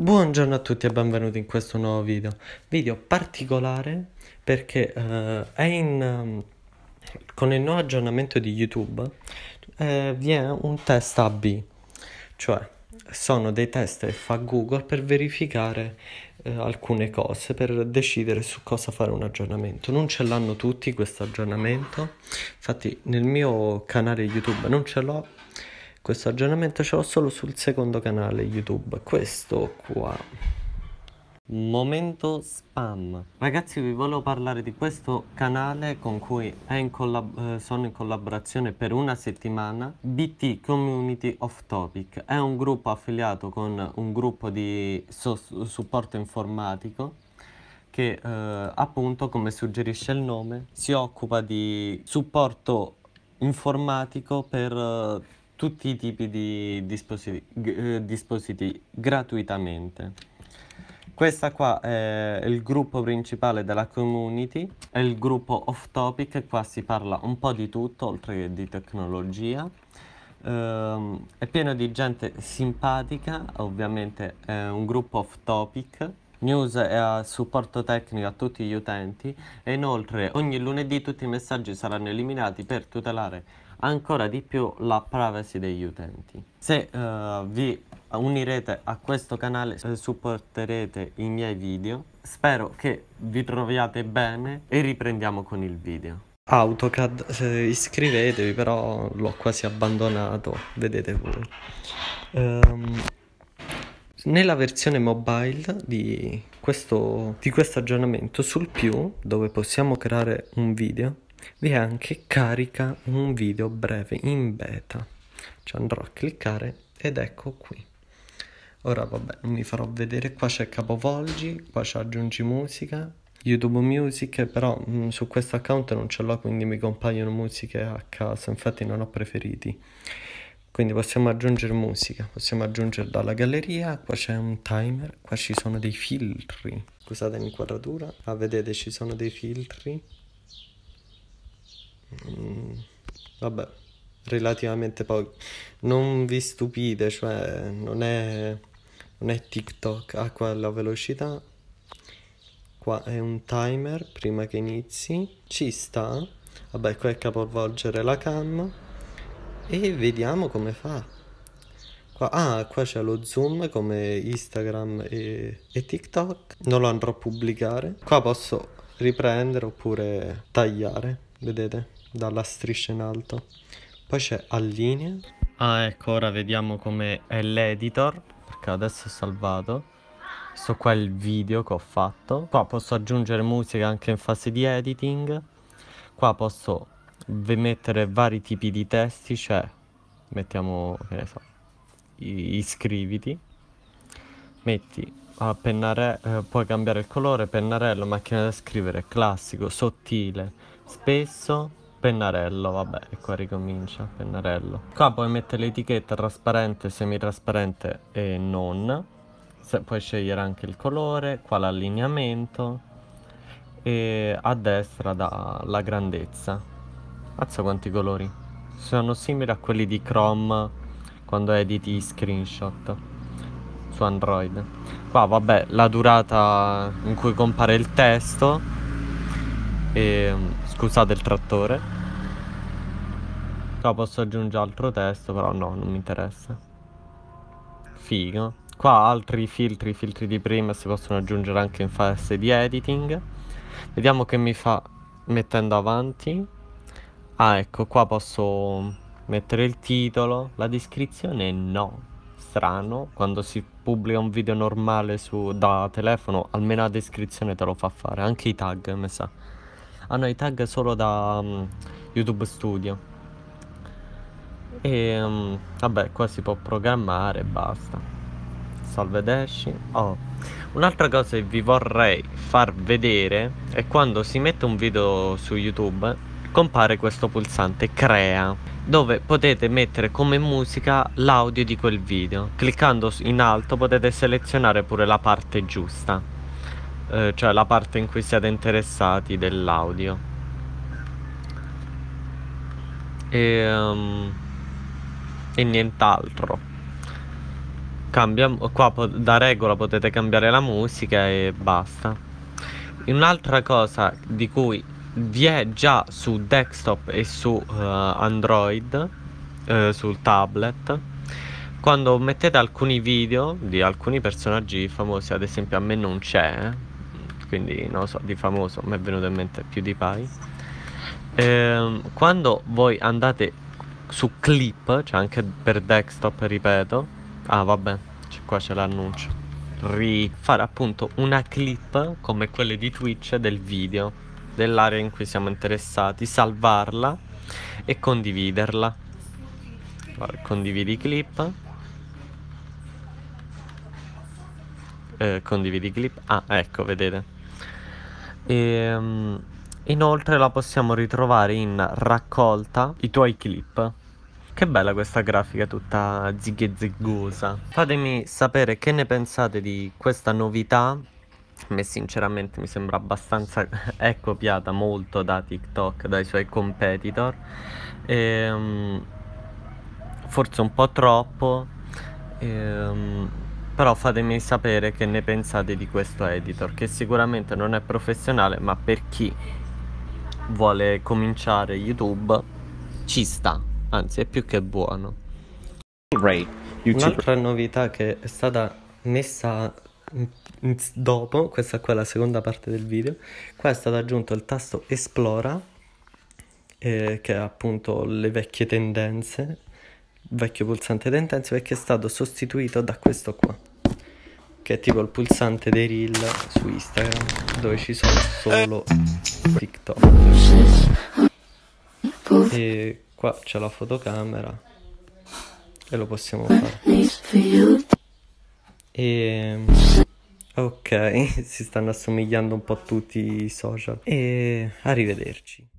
Buongiorno a tutti e benvenuti in questo nuovo video. Video particolare perché eh, è in, um, con il nuovo aggiornamento di YouTube eh, vi è un test AB, cioè sono dei test che fa Google per verificare eh, alcune cose, per decidere su cosa fare un aggiornamento. Non ce l'hanno tutti questo aggiornamento, infatti nel mio canale YouTube non ce l'ho questo aggiornamento ce l'ho solo sul secondo canale YouTube, questo qua. Momento spam. Ragazzi vi volevo parlare di questo canale con cui in eh, sono in collaborazione per una settimana, BT Community of Topic. È un gruppo affiliato con un gruppo di supporto informatico che eh, appunto come suggerisce il nome si occupa di supporto informatico per eh, tutti i tipi di dispositivi, eh, dispositivi gratuitamente. Questa qua è il gruppo principale della community, è il gruppo off topic, qua si parla un po' di tutto oltre che di tecnologia. Uh, è pieno di gente simpatica, ovviamente è un gruppo off topic. News è a supporto tecnico a tutti gli utenti e inoltre ogni lunedì tutti i messaggi saranno eliminati per tutelare ancora di più la privacy degli utenti. Se uh, vi unirete a questo canale eh, supporterete i miei video. Spero che vi troviate bene e riprendiamo con il video. AutoCAD, eh, iscrivetevi però l'ho quasi abbandonato, vedete voi. Um, nella versione mobile di questo, di questo aggiornamento sul più, dove possiamo creare un video, vi è anche carica un video breve in beta ci andrò a cliccare ed ecco qui ora vabbè non vi farò vedere qua c'è capovolgi qua c'è aggiungi musica youtube music però mh, mm, su questo account non ce l'ho quindi mi compaiono musiche a caso infatti non ho preferiti quindi possiamo aggiungere musica possiamo aggiungere dalla galleria qua c'è un timer qua ci sono dei filtri scusate l'inquadratura ah, vedete ci sono dei filtri Mm, vabbè, relativamente pochi. Non vi stupite, cioè non è, non è TikTok a quella velocità. Qua è un timer prima che inizi. Ci sta. Vabbè, qua è capovolgere la cam. E vediamo come fa. Qua, ah, qua c'è lo zoom come Instagram e, e TikTok. Non lo andrò a pubblicare. Qua posso riprendere oppure tagliare. Vedete? dalla striscia in alto. Poi c'è allinea. Ah, ecco, ora vediamo come è l'editor, perché adesso è salvato. Questo qua è il video che ho fatto. Qua posso aggiungere musica anche in fase di editing. Qua posso mettere vari tipi di testi, cioè mettiamo, che ne so, iscriviti. Metti a pennarello, eh, puoi cambiare il colore, pennarello, macchina da scrivere, classico, sottile, spesso, Pennarello, vabbè, e qua ricomincia, pennarello. Qua puoi mettere l'etichetta trasparente, semitrasparente e non. Se, puoi scegliere anche il colore, qua l'allineamento e a destra la grandezza. Mazza quanti colori. Sono simili a quelli di Chrome quando editi i screenshot su Android. Qua vabbè, la durata in cui compare il testo e, mm, scusate il trattore. Qua posso aggiungere altro testo, però no, non mi interessa. Figo. Qua altri filtri, filtri di prima si possono aggiungere anche in fase di editing. Vediamo che mi fa mettendo avanti. Ah, ecco, qua posso mettere il titolo, la descrizione no. Strano, quando si pubblica un video normale su, da telefono, almeno la descrizione te lo fa fare, anche i tag, mi sa hanno i tag solo da um, YouTube Studio. E um, vabbè, qua si può programmare e basta. Salve Dash. Oh. Un'altra cosa che vi vorrei far vedere è quando si mette un video su YouTube compare questo pulsante crea dove potete mettere come musica l'audio di quel video cliccando in alto potete selezionare pure la parte giusta eh, cioè la parte in cui siete interessati dell'audio. E, um, e nient'altro. Cambia, qua da regola potete cambiare la musica e basta. Un'altra cosa di cui vi è già su desktop e su uh, Android, uh, sul tablet, quando mettete alcuni video di alcuni personaggi famosi, ad esempio a me non c'è, eh, quindi non lo so, di famoso mi è venuto in mente PewDiePie. Ehm, quando voi andate su clip, cioè anche per desktop, ripeto, ah vabbè, qua c'è l'annuncio, rifare appunto una clip come quelle di Twitch del video dell'area in cui siamo interessati, salvarla e condividerla. Guarda, condividi clip. Eh, condividi clip. Ah, ecco, vedete e ehm, inoltre la possiamo ritrovare in raccolta i tuoi clip. Che bella questa grafica tutta zighezzegosa. Fatemi sapere che ne pensate di questa novità. A me sinceramente mi sembra abbastanza... è copiata molto da TikTok, dai suoi competitor. E, ehm, forse un po' troppo. E, ehm, però fatemi sapere che ne pensate di questo editor, che sicuramente non è professionale, ma per chi vuole cominciare YouTube ci sta, anzi è più che buono. Un'altra novità che è stata messa dopo, questa qua è la seconda parte del video, qua è stato aggiunto il tasto esplora, eh, che è appunto le vecchie tendenze, vecchio pulsante tendenze, perché è stato sostituito da questo qua che è tipo il pulsante dei reel su Instagram dove ci sono solo TikTok. E qua c'è la fotocamera e lo possiamo fare. E ok, si stanno assomigliando un po' tutti i social. E arrivederci.